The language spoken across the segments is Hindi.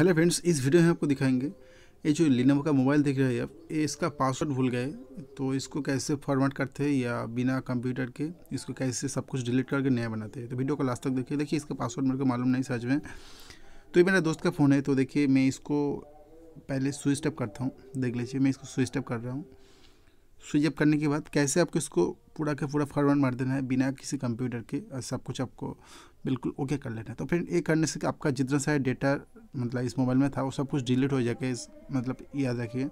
हेलो फ्रेंड्स इस वीडियो में आपको दिखाएंगे ये जो लिनोवो का मोबाइल देख रहे हैं आप इसका पासवर्ड भूल गए तो इसको कैसे फॉर्मेट करते हैं या बिना कंप्यूटर के इसको कैसे सब कुछ डिलीट करके नया बनाते हैं तो वीडियो को लास्ट तक देखिए देखिए इसका पासवर्ड मेरे को मालूम नहीं समझ में तो ये मेरा दोस्त का फ़ोन है तो देखिए मैं इसको पहले स्विच टप करता हूँ देख लीजिए मैं इसको स्विच टप कर रहा हूँ स्विच अप करने के बाद कैसे आपको इसको पूरा का पूरा फॉरवर्ड मार देना है बिना किसी कंप्यूटर के सब कुछ आपको बिल्कुल ओके कर लेना है तो फिर ये करने से आपका जितना सारा डेटा मतलब इस मोबाइल में था वो सब कुछ डिलीट हो जाएगा इस मतलब याद रखिए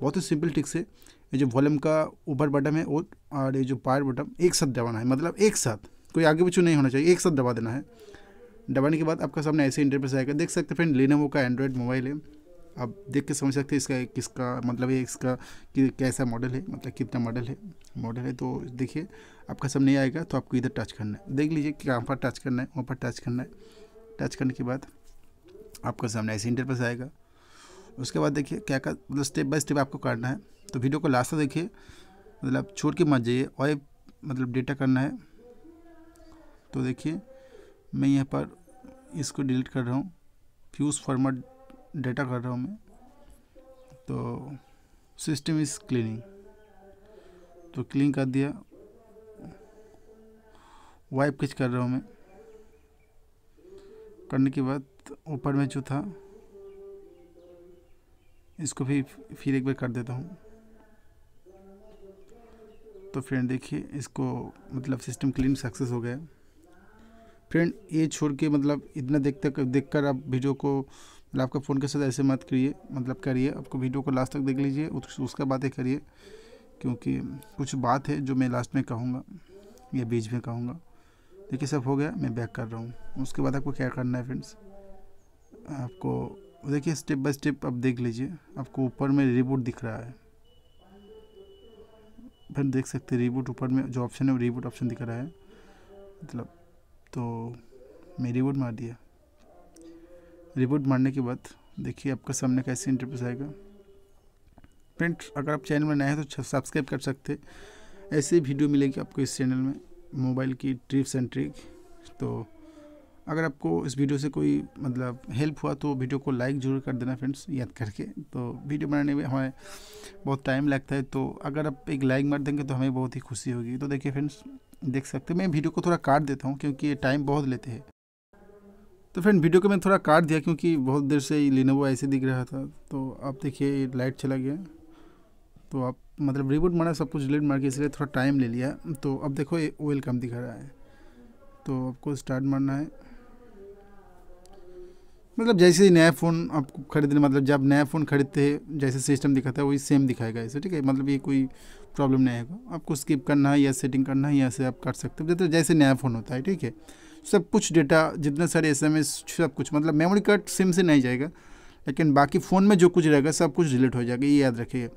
बहुत ही सिंपल ट्रिक्स से ये जो वॉल्यूम का ऊपर बटन है वो और ये जो पायर बटन एक साथ दबाना है मतलब एक साथ कोई आगे पीछे नहीं होना चाहिए एक साथ दबा देना है दबाने के बाद आपका सामने ऐसे इंटरफेस आएगा देख सकते हैं फ्रेंड लेनोवो का एंड्रॉयड मोबाइल है आप देख के समझ सकते हैं इसका किसका मतलब है इसका कि कैसा मॉडल है मतलब कितना मॉडल है मॉडल है तो देखिए आपका सामने आएगा तो आपको इधर टच करना है देख लीजिए कि कहाँ पर टच करना है वहाँ पर टच करना है टच करने के बाद आपका सामने ऐसे इंटरफेस आएगा उसके बाद देखिए क्या का मतलब स्टेप बाय स्टेप आपको करना है तो वीडियो को लास्ट तक देखिए मतलब आप छोड़ के मत जाइए और मतलब डेटा करना है तो देखिए मैं यहाँ पर इसको डिलीट कर रहा हूँ फ्यूज़ फॉर्मेट डेटा कर रहा हूँ मैं तो सिस्टम इज़ क्लीनिंग तो क्लीन कर दिया वाइप किच कर रहा हूँ मैं करने के बाद ऊपर में जो था इसको भी फिर एक बार कर देता हूँ तो फ्रेंड देखिए इसको मतलब सिस्टम क्लीन सक्सेस हो गया फ्रेंड ये छोड़ के मतलब इतना देखते देख कर आप वीडियो को मतलब आपका फ़ोन के साथ ऐसे मत करिए मतलब करिए आपको वीडियो को लास्ट तक देख लीजिए उसके बाद ही करिए क्योंकि कुछ बात है जो मैं लास्ट में कहूँगा या बीच में कहूँगा देखिए सब हो गया मैं बैक कर रहा हूँ उसके बाद आपको क्या करना है फ्रेंड्स आपको देखिए स्टेप बाय स्टेप आप देख लीजिए आपको ऊपर में रिबूट दिख रहा है फिर देख सकते हैं रिबूट ऊपर में जो ऑप्शन है वो रिबूट ऑप्शन दिख रहा है मतलब तो मैं रिबूट मार दिया रिबूट मारने के बाद देखिए आपका सामने कैसे इंटरव्यूज आएगा फ्रेंड्स अगर आप चैनल में नए हैं तो सब्सक्राइब कर सकते ऐसे वीडियो मिलेगी आपको इस चैनल में मोबाइल की ट्रिप्स एंड ट्रिक तो अगर आपको इस वीडियो से कोई मतलब हेल्प हुआ तो वीडियो को लाइक ज़रूर कर देना फ्रेंड्स याद करके तो वीडियो बनाने में हमें बहुत टाइम लगता है तो अगर आप एक लाइक मार देंगे तो हमें बहुत ही खुशी होगी तो देखिए फ्रेंड्स देख सकते हैं मैं वीडियो को थोड़ा काट देता हूँ क्योंकि ये टाइम बहुत लेते हैं तो फ्रेंड वीडियो को मैंने थोड़ा काट दिया क्योंकि बहुत देर से ही लेनोवो ऐसे दिख रहा था तो आप देखिए लाइट चला गया तो आप मतलब रिबूट मारा सब कुछ डिलीट मार के इसलिए थोड़ा टाइम ले लिया तो अब देखो ये ओएल कम दिखा रहा है तो आपको स्टार्ट मारना है मतलब जैसे ही नया फ़ोन आप खरीदने मतलब जब नया फ़ोन खरीदते हैं जैसे सिस्टम दिखाता है वही सेम दिखाएगा इसे ठीक है मतलब ये कोई प्रॉब्लम नहीं आएगा आपको स्किप करना है या सेटिंग करना है या से आप कर सकते हो जैसे नया फ़ोन होता है ठीक है सब कुछ डेटा जितने सारे एस एम एस सब कुछ मतलब मेमोरी कार्ड सिम से नहीं जाएगा लेकिन बाकी फ़ोन में जो कुछ रहेगा सब कुछ डिलीट हो जाएगा ये याद रखिए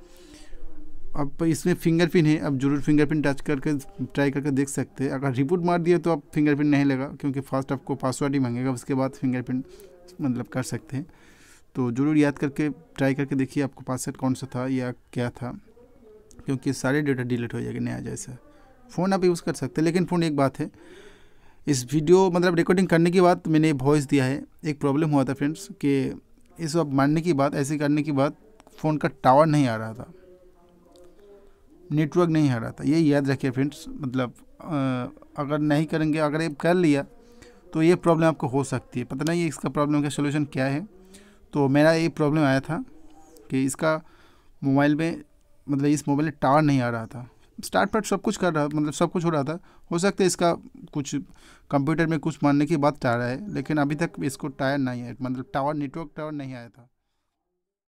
अब इसमें फिंगरप्रिंट है अब जरूर फिंगरप्रिंट टच करके ट्राई करके देख सकते हैं अगर रिपोर्ट मार दिया तो आप फिंगरप्रिंट नहीं लगा क्योंकि फर्स्ट आपको पासवर्ड ही मांगेगा उसके बाद फिंगरप्रिंट मतलब कर सकते हैं तो ज़रूर याद करके ट्राई करके देखिए आपको पासवर्ड कौन सा था या क्या था क्योंकि सारे डेटा डिलीट हो जाएगा नया जैसा फ़ोन आप यूज़ कर सकते हैं लेकिन फ़ोन एक बात है इस वीडियो मतलब रिकॉर्डिंग करने के बाद मैंने वॉइस दिया है एक प्रॉब्लम हुआ था फ्रेंड्स कि इस अब मारने की बात ऐसे करने की बात फ़ोन का टावर नहीं आ रहा था नेटवर्क नहीं आ रहा था ये याद रखिए फ्रेंड्स मतलब आ, अगर नहीं करेंगे अगर ये कर लिया तो ये प्रॉब्लम आपको हो सकती है पता नहीं इसका प्रॉब्लम का सोल्यूशन क्या है तो मेरा ये प्रॉब्लम आया था कि इसका मोबाइल में मतलब इस मोबाइल में टावर नहीं आ रहा था स्टार्ट पर सब कुछ कर रहा मतलब सब कुछ हो रहा था हो सकता है इसका कुछ कंप्यूटर में कुछ मानने की बात चाह रहा है लेकिन अभी तक इसको टायर नहीं है मतलब टावर नेटवर्क टावर नहीं आया था